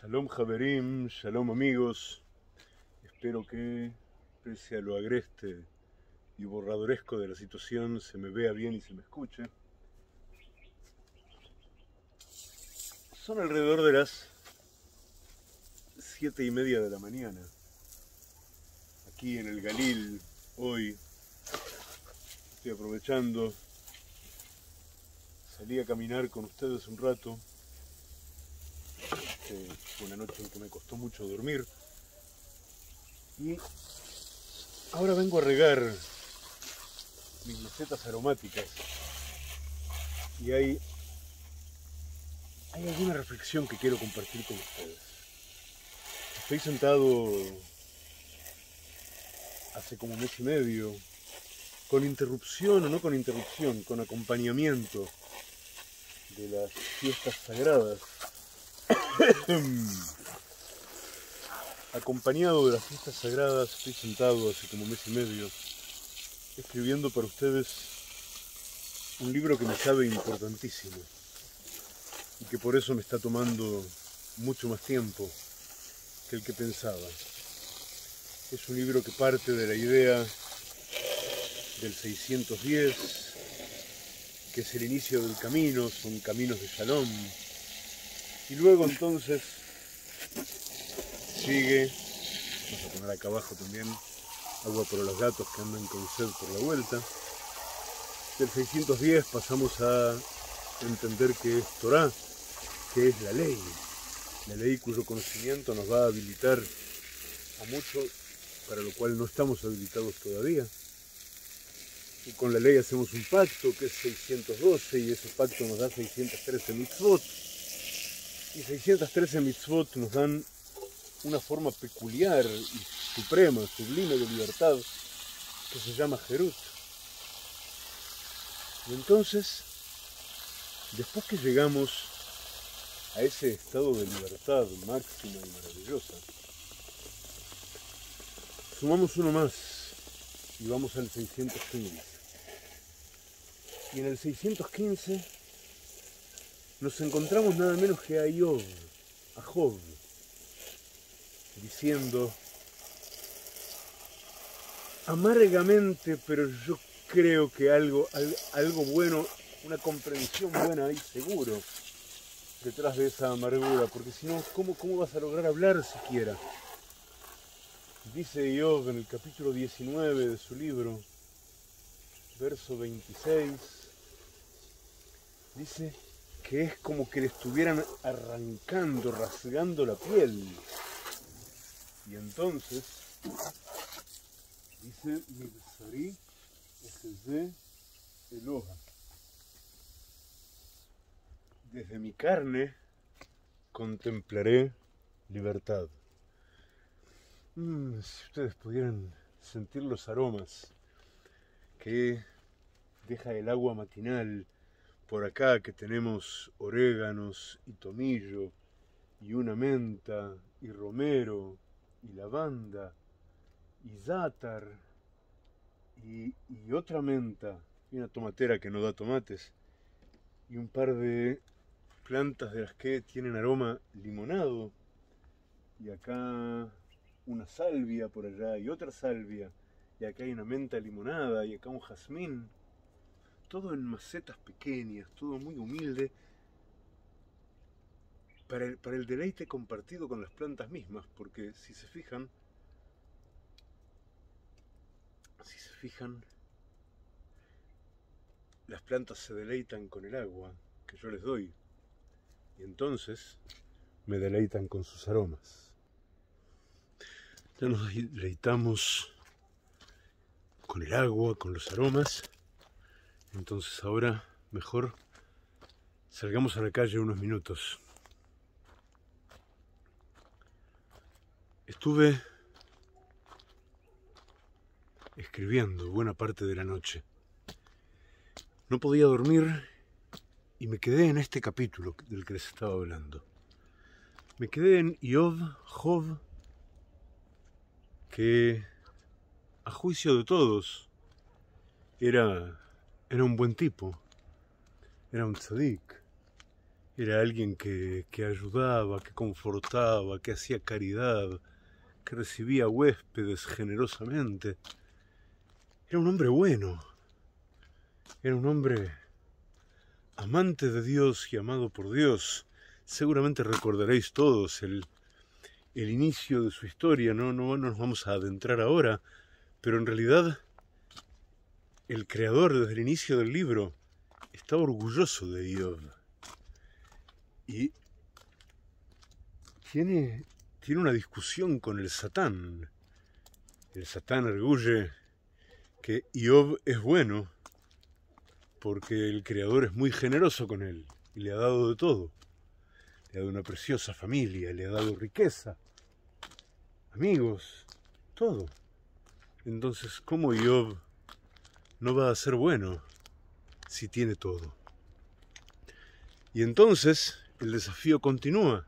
Shalom Javerim, shalom amigos. Espero que, pese a lo agreste y borradoresco de la situación, se me vea bien y se me escuche. Son alrededor de las siete y media de la mañana, aquí en el Galil, hoy. Estoy aprovechando. Salí a caminar con ustedes un rato una noche en que me costó mucho dormir. Y ahora vengo a regar mis macetas aromáticas. Y hay, hay alguna reflexión que quiero compartir con ustedes. Estoy sentado hace como un mes y medio, con interrupción o no con interrupción, con acompañamiento de las fiestas sagradas Acompañado de las fiestas sagradas, estoy sentado hace como mes y medio escribiendo para ustedes un libro que me sabe importantísimo y que por eso me está tomando mucho más tiempo que el que pensaba. Es un libro que parte de la idea del 610, que es el inicio del camino, son caminos de Shalom, y luego entonces sigue, vamos a poner acá abajo también, agua para los gatos que andan con sed por la vuelta. Del 610 pasamos a entender que es Torah, que es la ley, la ley cuyo conocimiento nos va a habilitar a mucho para lo cual no estamos habilitados todavía. Y con la ley hacemos un pacto que es 612 y ese pacto nos da 613 votos. Y 613 mitzvot nos dan una forma peculiar y suprema, sublime de libertad que se llama Jerut. Y entonces, después que llegamos a ese estado de libertad máxima y maravillosa, sumamos uno más y vamos al 615. Y en el 615 nos encontramos nada menos que a Job, a diciendo amargamente, pero yo creo que algo, algo bueno, una comprensión buena hay seguro detrás de esa amargura, porque si no, ¿cómo, ¿cómo vas a lograr hablar siquiera? Dice Job en el capítulo 19 de su libro, verso 26, dice, que es como que le estuvieran arrancando, rasgando la piel. Y entonces, dice Mirzari de Eloha. Desde mi carne contemplaré libertad. Mm, si ustedes pudieran sentir los aromas que deja el agua matinal, por acá que tenemos oréganos y tomillo y una menta y romero y lavanda y zátar y, y otra menta y una tomatera que no da tomates y un par de plantas de las que tienen aroma limonado y acá una salvia por allá y otra salvia y acá hay una menta limonada y acá un jazmín todo en macetas pequeñas, todo muy humilde, para el, para el deleite compartido con las plantas mismas, porque si se fijan, si se fijan, las plantas se deleitan con el agua que yo les doy, y entonces me deleitan con sus aromas. Ya nos deleitamos con el agua, con los aromas, entonces ahora mejor salgamos a la calle unos minutos. Estuve escribiendo buena parte de la noche. No podía dormir y me quedé en este capítulo del que les estaba hablando. Me quedé en Job, Job, que a juicio de todos era era un buen tipo, era un tzadik, era alguien que, ayudaba, que confortaba, que hacía caridad, que recibía huéspedes generosamente. Era un hombre bueno, era un hombre amante de Dios y amado por Dios. Seguramente recordaréis todos el, el inicio de su historia, no, no nos vamos a adentrar ahora, pero en realidad el creador desde el inicio del libro está orgulloso de Dios y tiene, tiene una discusión con el Satán. El Satán arguye que Job es bueno porque el Creador es muy generoso con él y le ha dado de todo. Le ha dado una preciosa familia, le ha dado riqueza, amigos, todo. Entonces, ¿cómo Job no va a ser bueno si tiene todo. Y entonces el desafío continúa,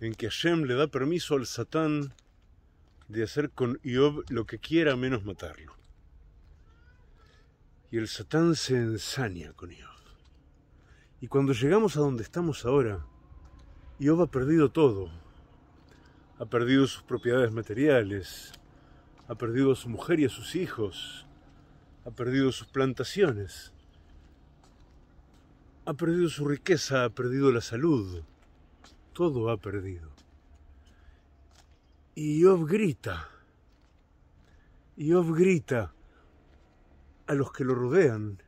en que Hashem le da permiso al Satán de hacer con Job lo que quiera menos matarlo. Y el Satán se ensaña con Job. Y cuando llegamos a donde estamos ahora, Job ha perdido todo. Ha perdido sus propiedades materiales, ha perdido a su mujer y a sus hijos, ha perdido sus plantaciones, ha perdido su riqueza, ha perdido la salud, todo ha perdido. Y Job grita, y Job grita a los que lo rodean,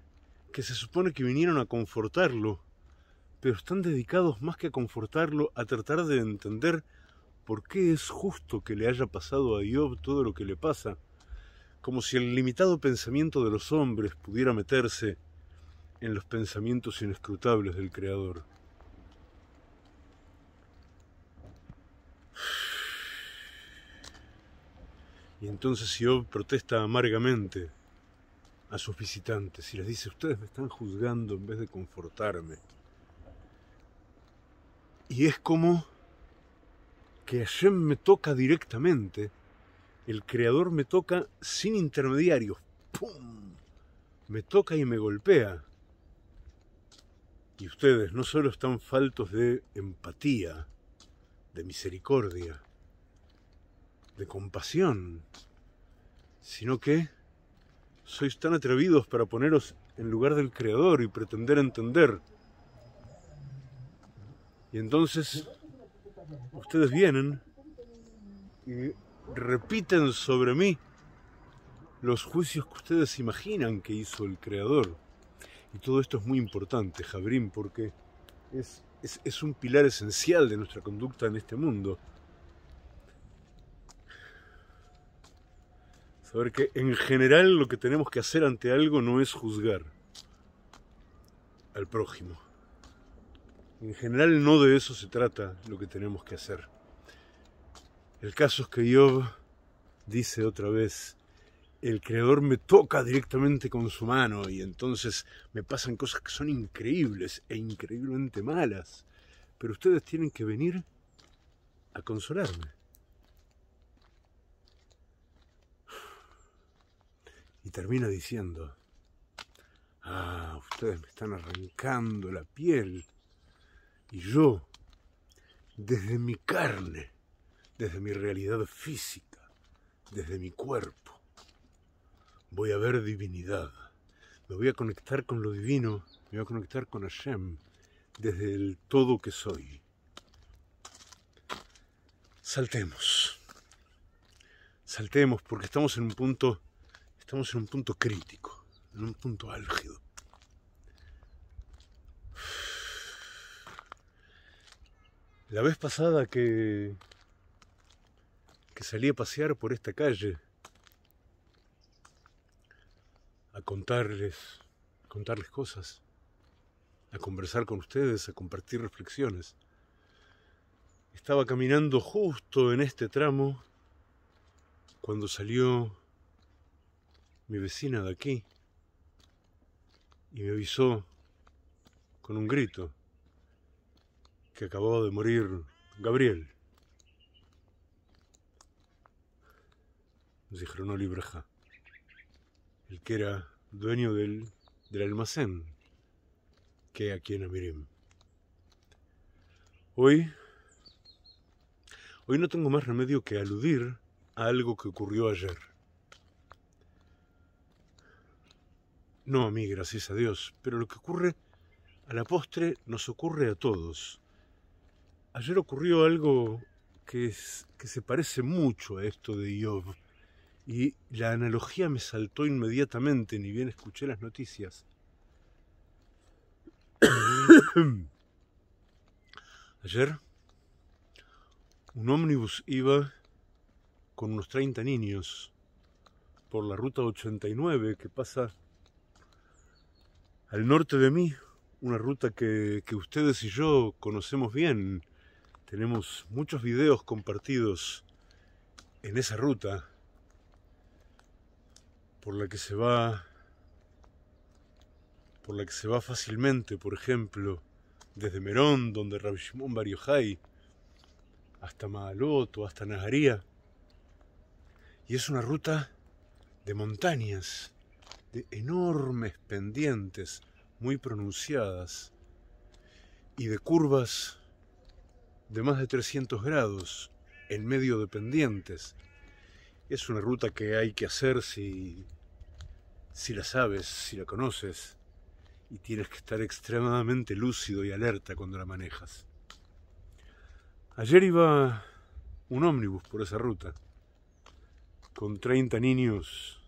que se supone que vinieron a confortarlo, pero están dedicados más que a confortarlo a tratar de entender por qué es justo que le haya pasado a Job todo lo que le pasa como si el limitado pensamiento de los hombres pudiera meterse en los pensamientos inescrutables del Creador. Y entonces Job protesta amargamente a sus visitantes y les dice, ustedes me están juzgando en vez de confortarme. Y es como que Hashem me toca directamente el creador me toca sin intermediarios. ¡Pum! Me toca y me golpea. Y ustedes no solo están faltos de empatía, de misericordia, de compasión, sino que sois tan atrevidos para poneros en lugar del Creador y pretender entender. Y entonces ustedes vienen y repiten sobre mí los juicios que ustedes imaginan que hizo el Creador. Y todo esto es muy importante, Jabrín, porque es, es un pilar esencial de nuestra conducta en este mundo. Saber que en general lo que tenemos que hacer ante algo no es juzgar al prójimo. En general no de eso se trata lo que tenemos que hacer. El caso es que yo dice otra vez, el Creador me toca directamente con su mano y entonces me pasan cosas que son increíbles e increíblemente malas. Pero ustedes tienen que venir a consolarme. Y termina diciendo, ah, ustedes me están arrancando la piel y yo, desde mi carne, desde mi realidad física, desde mi cuerpo. Voy a ver divinidad. Me voy a conectar con lo divino, me voy a conectar con Hashem, desde el todo que soy. Saltemos. Saltemos porque estamos en un punto estamos en un punto crítico, en un punto álgido. La vez pasada que salí a pasear por esta calle a contarles, contarles cosas, a conversar con ustedes, a compartir reflexiones. Estaba caminando justo en este tramo cuando salió mi vecina de aquí y me avisó con un grito que acababa de morir Gabriel. nos dijeron Libreja, el que era dueño del, almacén que aquí en Amirim. Hoy, hoy no tengo más remedio que aludir a algo que ocurrió ayer. No a mí, gracias a Dios, pero lo que ocurre a la postre nos ocurre a todos. Ayer ocurrió algo que, es, que se parece mucho a esto de Job y la analogía me saltó inmediatamente, ni bien escuché las noticias. Ayer un ómnibus iba con unos 30 niños por la ruta 89 que pasa al norte de mí, una ruta que, que ustedes y yo conocemos bien. Tenemos muchos videos compartidos en esa ruta por la que se va por la que se va fácilmente, por ejemplo, desde Merón, donde Rabbi Shimon Bar hasta Maaloto, hasta Najaría. Y es una ruta de montañas, de enormes pendientes muy pronunciadas y de curvas de más de 300 grados en medio de pendientes es una ruta que hay que hacer si, si la sabes, si la conoces, y tienes que estar extremadamente lúcido y alerta cuando la manejas. Ayer iba un ómnibus por esa ruta, con 30 niños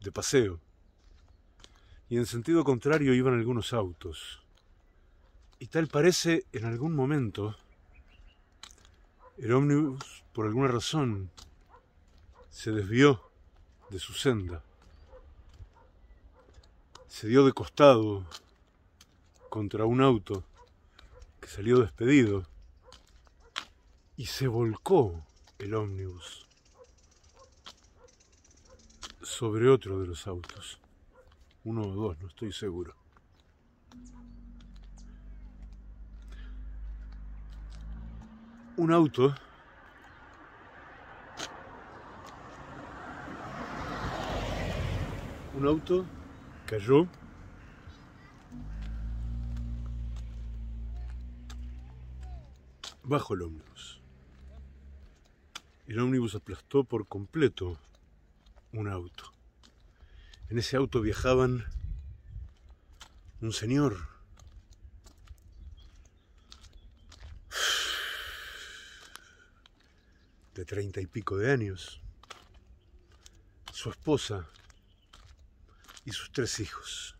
de paseo, y en sentido contrario iban algunos autos. Y tal parece en algún momento el ómnibus, por alguna razón, se desvió de su senda, se dio de costado contra un auto que salió despedido y se volcó el ómnibus sobre otro de los autos, uno o dos, no estoy seguro. Un auto un auto cayó bajo el ómnibus. El ómnibus aplastó por completo un auto. En ese auto viajaban un señor, de treinta y pico de años, su esposa, y sus tres hijos.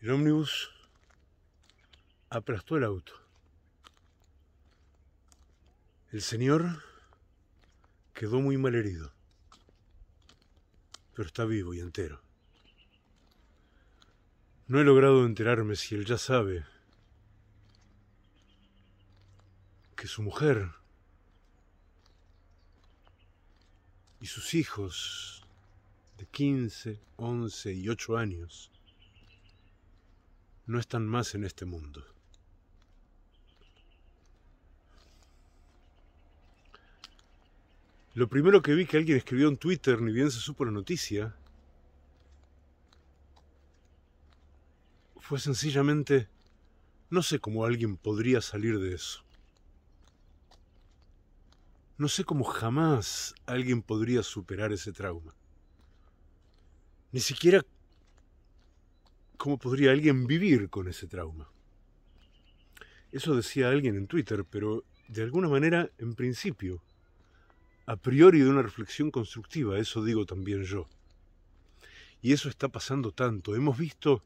El ómnibus aplastó el auto. El señor quedó muy mal herido, pero está vivo y entero. No he logrado enterarme si él ya sabe que su mujer y sus hijos de 15, 11 y 8 años no están más en este mundo. Lo primero que vi que alguien escribió en Twitter, ni bien se supo la noticia, fue sencillamente, no sé cómo alguien podría salir de eso. No sé cómo jamás alguien podría superar ese trauma. Ni siquiera cómo podría alguien vivir con ese trauma. Eso decía alguien en Twitter, pero de alguna manera, en principio, a priori de una reflexión constructiva, eso digo también yo. Y eso está pasando tanto. Hemos visto,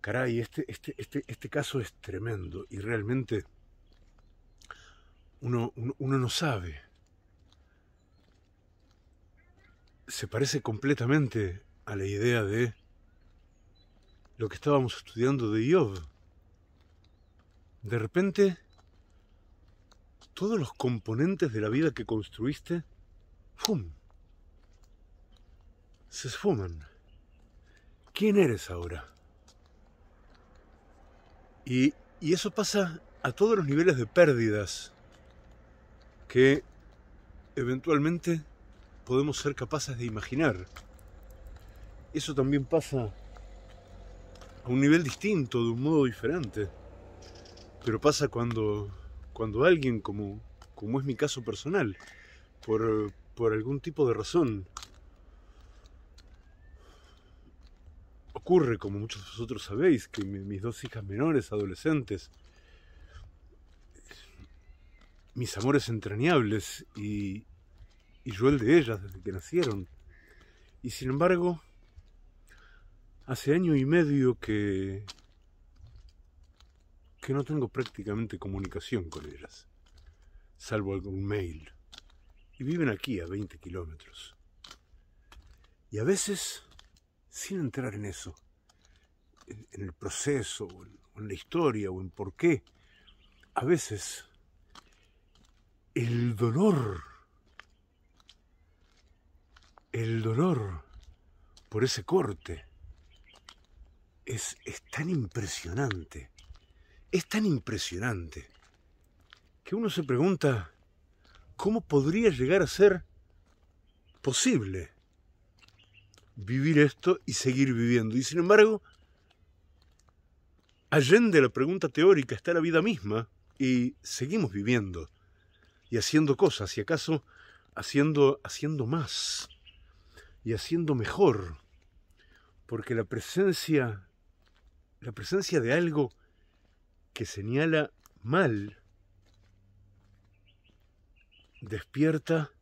caray, este, este, este, este caso es tremendo y realmente uno, no sabe. Se parece completamente a la idea de lo que estábamos estudiando de Job. De repente, todos los componentes de la vida que construiste, ¡fum! Se esfuman. ¿Quién eres ahora? Y, y eso pasa a todos los niveles de pérdidas que eventualmente podemos ser capaces de imaginar. Eso también pasa a un nivel distinto, de un modo diferente. Pero pasa cuando, cuando alguien, como, como es mi caso personal, por, por algún tipo de razón, ocurre, como muchos de vosotros sabéis, que mis dos hijas menores, adolescentes, mis amores entrañables y, yo el de ellas desde que nacieron. Y sin embargo, hace año y medio que, que no tengo prácticamente comunicación con ellas, salvo algún mail. Y viven aquí a 20 kilómetros. Y a veces, sin entrar en eso, en, el proceso, o en la historia, o en por qué, a veces el dolor, el dolor por ese corte es, es tan impresionante, es tan impresionante que uno se pregunta cómo podría llegar a ser posible vivir esto y seguir viviendo. Y sin embargo, allende la pregunta teórica está la vida misma y seguimos viviendo y haciendo cosas, y acaso haciendo, haciendo más y haciendo mejor, porque la presencia, la presencia de algo que señala mal, despierta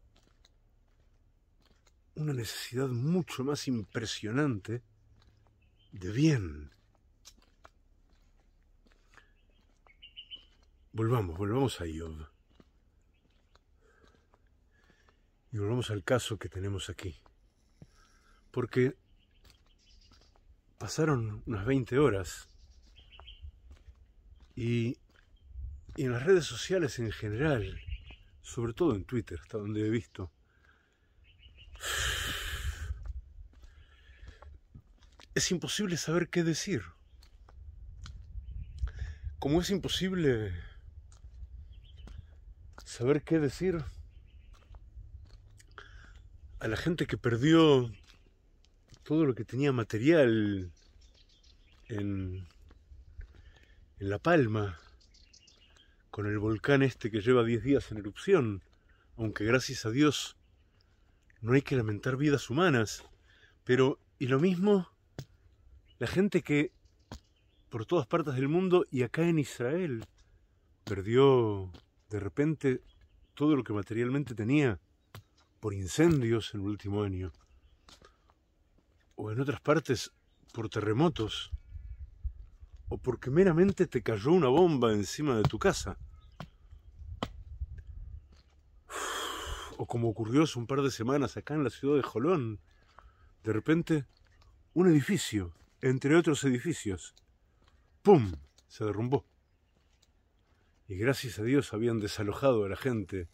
una necesidad mucho más impresionante de bien. Volvamos, volvamos a Job. Y volvamos al caso que tenemos aquí. Porque pasaron unas 20 horas y, en las redes sociales en general, sobre todo en Twitter, hasta donde he visto, es imposible saber qué decir. Como es imposible saber qué decir, a la gente que perdió todo lo que tenía material en, en La Palma, con el volcán este que lleva 10 días en erupción, aunque gracias a Dios no hay que lamentar vidas humanas, pero y lo mismo la gente que por todas partes del mundo y acá en Israel perdió de repente todo lo que materialmente tenía por incendios en el último año, o en otras partes por terremotos, o porque meramente te cayó una bomba encima de tu casa, o como ocurrió hace un par de semanas acá en la ciudad de Jolón, de repente un edificio, entre otros edificios, ¡pum!, se derrumbó. Y gracias a Dios habían desalojado a la gente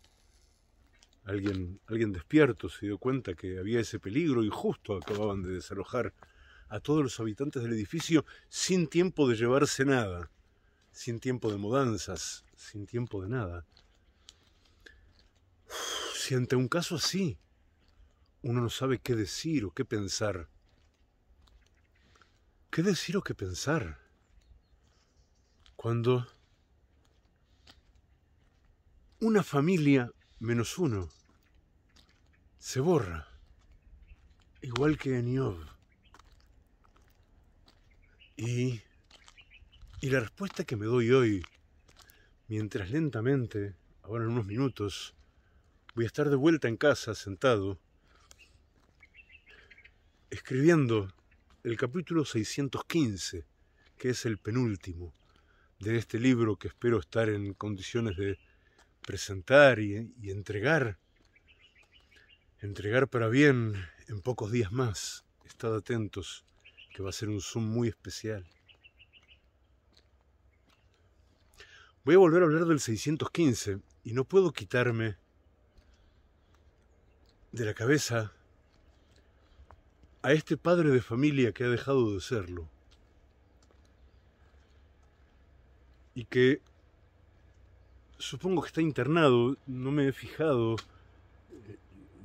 Alguien, alguien despierto se dio cuenta que había ese peligro y justo acababan de desalojar a todos los habitantes del edificio sin tiempo de llevarse nada, sin tiempo de mudanzas, sin tiempo de nada. si ante un caso así uno no sabe qué decir o qué pensar, ¿qué decir o qué pensar? Cuando una familia menos uno se borra, igual que en Y, y la respuesta que me doy hoy, mientras lentamente, ahora en unos minutos, voy a estar de vuelta en casa, sentado, escribiendo el capítulo 615, que es el penúltimo de este libro que espero estar en condiciones de presentar y, entregar, entregar para bien en pocos días más. Estad atentos, que va a ser un Zoom muy especial. Voy a volver a hablar del 615 y no puedo quitarme de la cabeza a este padre de familia que ha dejado de serlo y que supongo que está internado, no me he fijado en eh,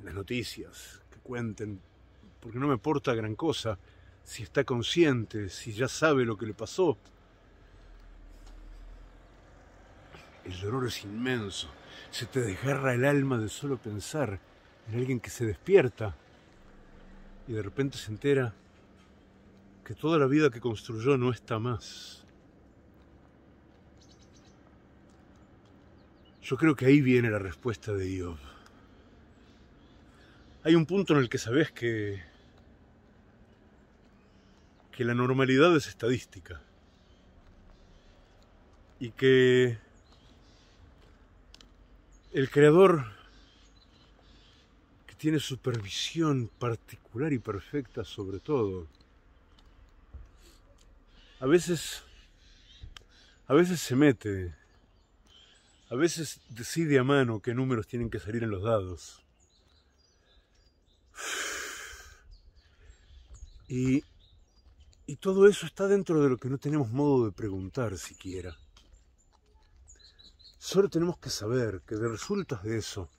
las noticias que cuenten, porque no me aporta gran cosa, si está consciente, si ya sabe lo que le pasó. El dolor es inmenso, se te desgarra el alma de solo pensar en alguien que se despierta y de repente se entera que toda la vida que construyó no está más. Yo creo que ahí viene la respuesta de Dios. Hay un punto en el que sabes que, que la normalidad es estadística y que el creador que tiene supervisión particular y perfecta sobre todo, a veces, a veces se mete a veces decide a mano qué números tienen que salir en los dados. Y, todo eso está dentro de lo que no tenemos modo de preguntar siquiera. Solo tenemos que saber que de resultas de eso,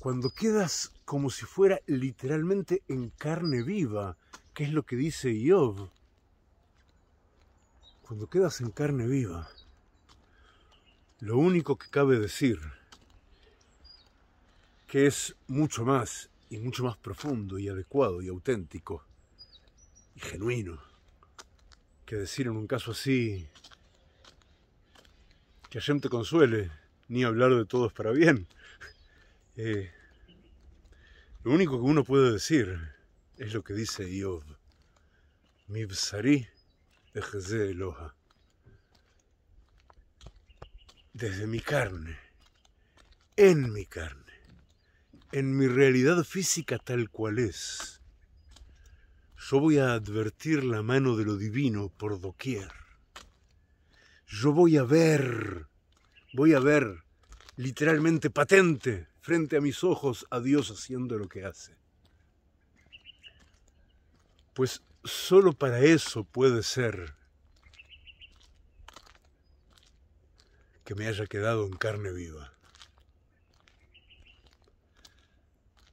cuando quedas como si fuera literalmente en carne viva, que es lo que dice Job, cuando quedas en carne viva, lo único que cabe decir, que es mucho más y mucho más profundo y adecuado y auténtico y genuino que decir en un caso así que Hashem te consuele, ni hablar de todos para bien. Eh, lo único que uno puede decir es lo que dice Dios. Mi desde mi carne, en mi carne, en mi realidad física tal cual es. Yo voy a advertir la mano de lo divino por doquier. Yo voy a ver, voy a ver literalmente patente frente a mis ojos a Dios haciendo lo que hace. Pues solo para eso puede ser me haya quedado en carne viva.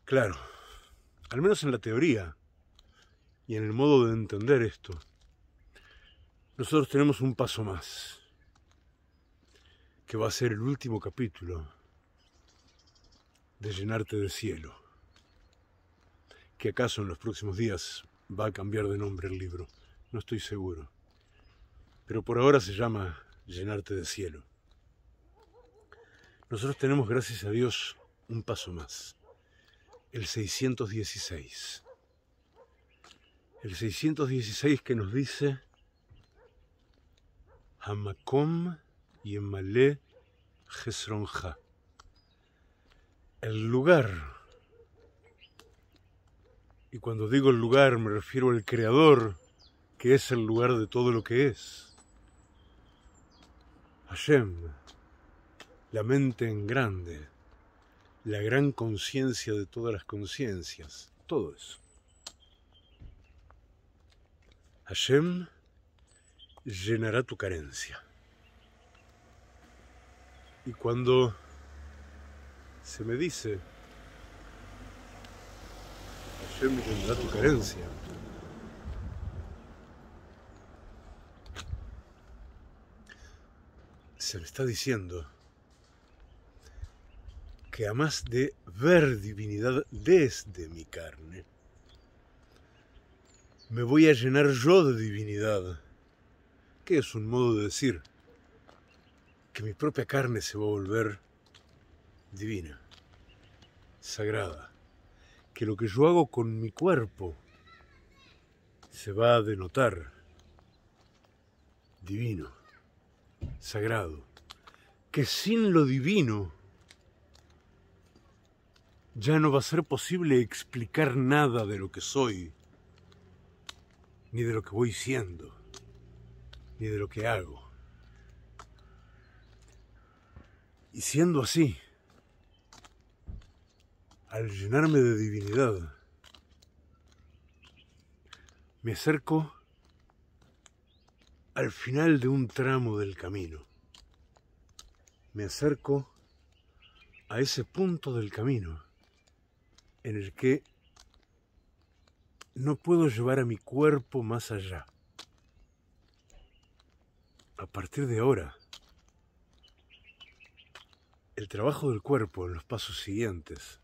Claro, al menos en la teoría y en el modo de entender esto, nosotros tenemos un paso más, que va a ser el último capítulo de Llenarte de Cielo, que acaso en los próximos días va a cambiar de nombre el libro, no estoy seguro, pero por ahora se llama Llenarte de Cielo. Nosotros tenemos, gracias a Dios, un paso más. El 616. El 616 que nos dice, Hamakom Emale Gesronja. El lugar. Y cuando digo el lugar me refiero al Creador, que es el lugar de todo lo que es. Hashem, la mente en grande, la gran conciencia de todas las conciencias, todo eso. Hashem llenará tu carencia. Y cuando se me dice, Hashem llenará tu carencia, se me está diciendo, que además de ver divinidad desde mi carne. Me voy a llenar yo de divinidad, que es un modo de decir que mi propia carne se va a volver divina, sagrada, que lo que yo hago con mi cuerpo se va a denotar divino, sagrado, que sin lo divino ya no va a ser posible explicar nada de lo que soy, ni de lo que voy siendo, ni de lo que hago. Y siendo así, al llenarme de divinidad, me acerco al final de un tramo del camino. Me acerco a ese punto del camino en el que no puedo llevar a mi cuerpo más allá. A partir de ahora, el trabajo del cuerpo en los pasos siguientes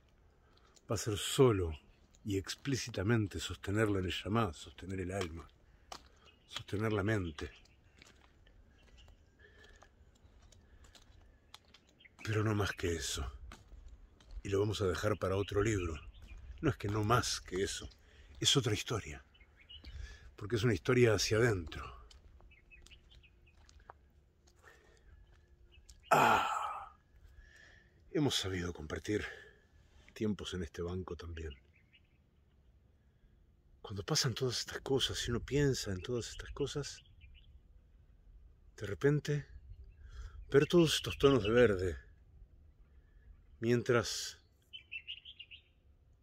va a ser solo y explícitamente sostenerla en el llamada, sostener el alma, sostener la mente. Pero no más que eso. Y lo vamos a dejar para otro libro es que no más que eso, es otra historia, porque es una historia hacia adentro. Ah, hemos sabido compartir tiempos en este banco también. Cuando pasan todas estas cosas, si uno piensa en todas estas cosas, de repente ver todos estos tonos de verde, mientras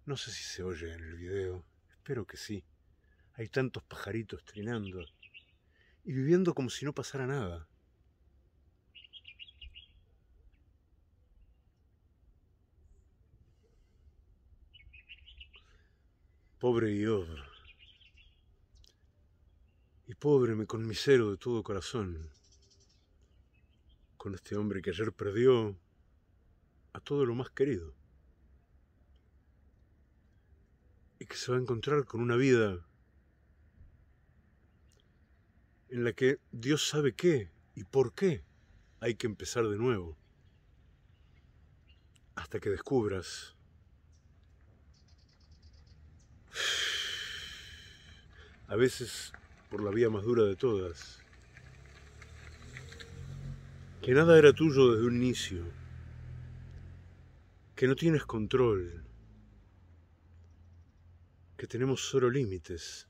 no sé si se oye en el video, espero que sí. Hay tantos pajaritos trinando y viviendo como si no pasara nada. Pobre Dios. Y pobre me conmisero de todo corazón con este hombre que ayer perdió a todo lo más querido. que se va a encontrar con una vida en la que Dios sabe qué y por qué hay que empezar de nuevo, hasta que descubras a veces por la vía más dura de todas, que nada era tuyo desde un inicio, que no tienes control, que tenemos solo límites,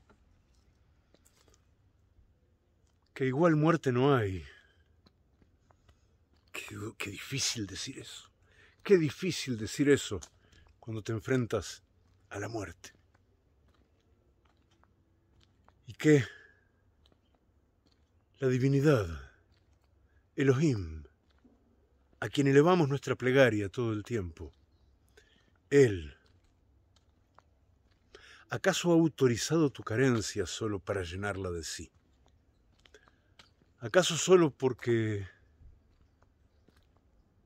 que igual muerte no hay. Qué, qué difícil decir eso, qué difícil decir eso cuando te enfrentas a la muerte. ¿Y qué? La divinidad, Elohim, a quien elevamos nuestra plegaria todo el tiempo. Él, ¿Acaso ha autorizado tu carencia solo para llenarla de sí? ¿Acaso solo porque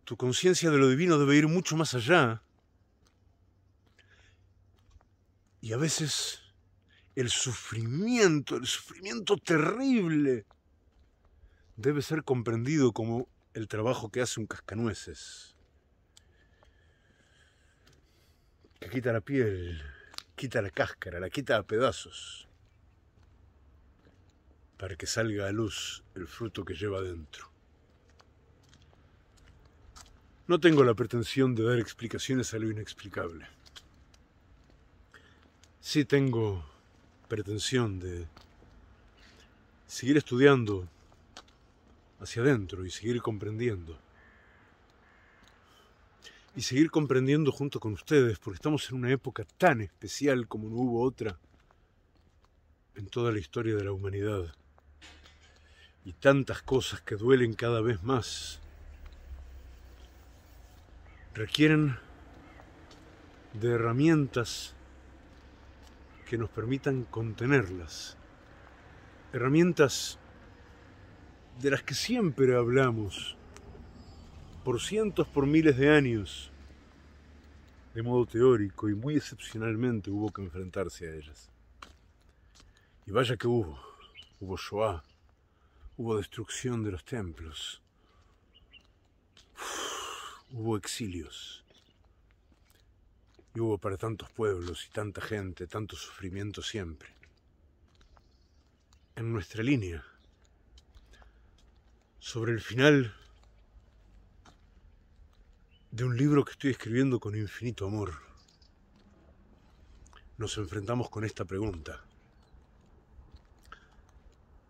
tu conciencia de lo divino debe ir mucho más allá? Y a veces el sufrimiento, el sufrimiento terrible, debe ser comprendido como el trabajo que hace un cascanueces, que quita la piel, quita la cáscara, la quita a pedazos, para que salga a luz el fruto que lleva dentro. No tengo la pretensión de dar explicaciones a lo inexplicable. Sí tengo pretensión de seguir estudiando hacia adentro y seguir comprendiendo y seguir comprendiendo junto con ustedes, porque estamos en una época tan especial como no hubo otra en toda la historia de la humanidad. Y tantas cosas que duelen cada vez más requieren de herramientas que nos permitan contenerlas. Herramientas de las que siempre hablamos por cientos, por miles de años, de modo teórico y muy excepcionalmente hubo que enfrentarse a ellas. Y vaya que hubo, hubo Shoah, hubo destrucción de los templos, hubo exilios, y hubo para tantos pueblos y tanta gente, tanto sufrimiento siempre. En nuestra línea, sobre el final de un libro que estoy escribiendo con infinito amor, nos enfrentamos con esta pregunta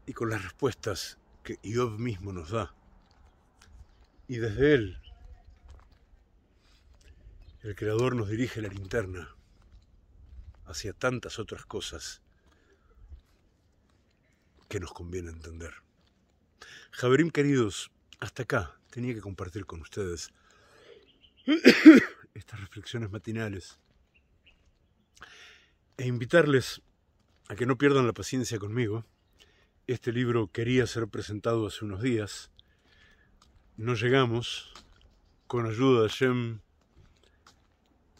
y con las respuestas que Job mismo nos da. Y desde él, el Creador nos dirige la linterna hacia tantas otras cosas que nos conviene entender. Javerín, queridos, hasta acá tenía que compartir con ustedes estas reflexiones matinales e invitarles a que no pierdan la paciencia conmigo. Este libro quería ser presentado hace unos días. No llegamos. Con ayuda de Shem,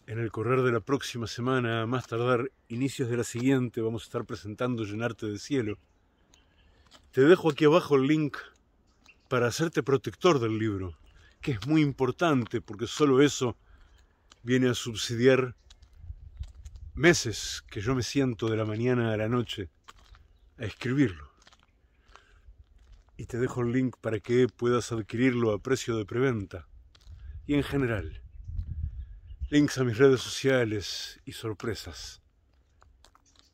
en el correr de la próxima semana, a más tardar inicios de la siguiente, vamos a estar presentando Llenarte de Cielo. Te dejo aquí abajo el link para hacerte protector del libro que es muy importante porque solo eso viene a subsidiar meses que yo me siento de la mañana a la noche a escribirlo. Y te dejo el link para que puedas adquirirlo a precio de preventa. Y en general, links a mis redes sociales y sorpresas.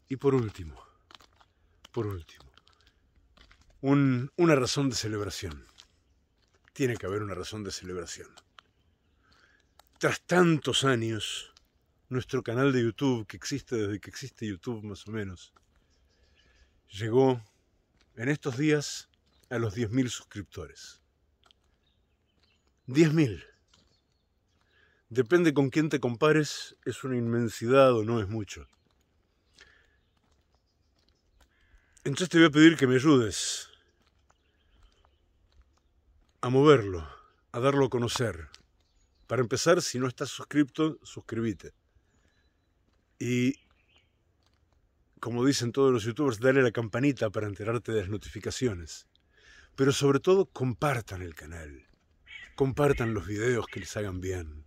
Y por último, por último, una razón de celebración tiene que haber una razón de celebración. Tras tantos años, nuestro canal de YouTube, que existe desde que existe YouTube más o menos, llegó en estos días a los 10.000 suscriptores. 10.000. Depende con quién te compares, es una inmensidad o no es mucho. Entonces te voy a pedir que me ayudes a moverlo, a darlo a conocer. Para empezar, si no estás suscripto, suscríbete. Y como dicen todos los youtubers, dale la campanita para enterarte de las notificaciones. Pero sobre todo, compartan el canal. Compartan los videos que les hagan bien.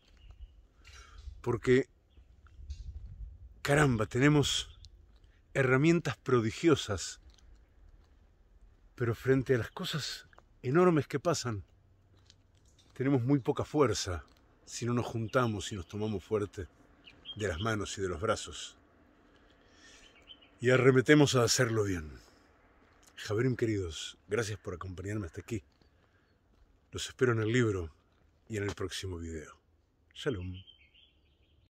Porque, caramba, tenemos herramientas prodigiosas. Pero frente a las cosas enormes que pasan. Tenemos muy poca fuerza si no nos juntamos y nos tomamos fuerte de las manos y de los brazos. Y arremetemos a hacerlo bien. Javerim, queridos, gracias por acompañarme hasta aquí. Los espero en el libro y en el próximo video. Shalom.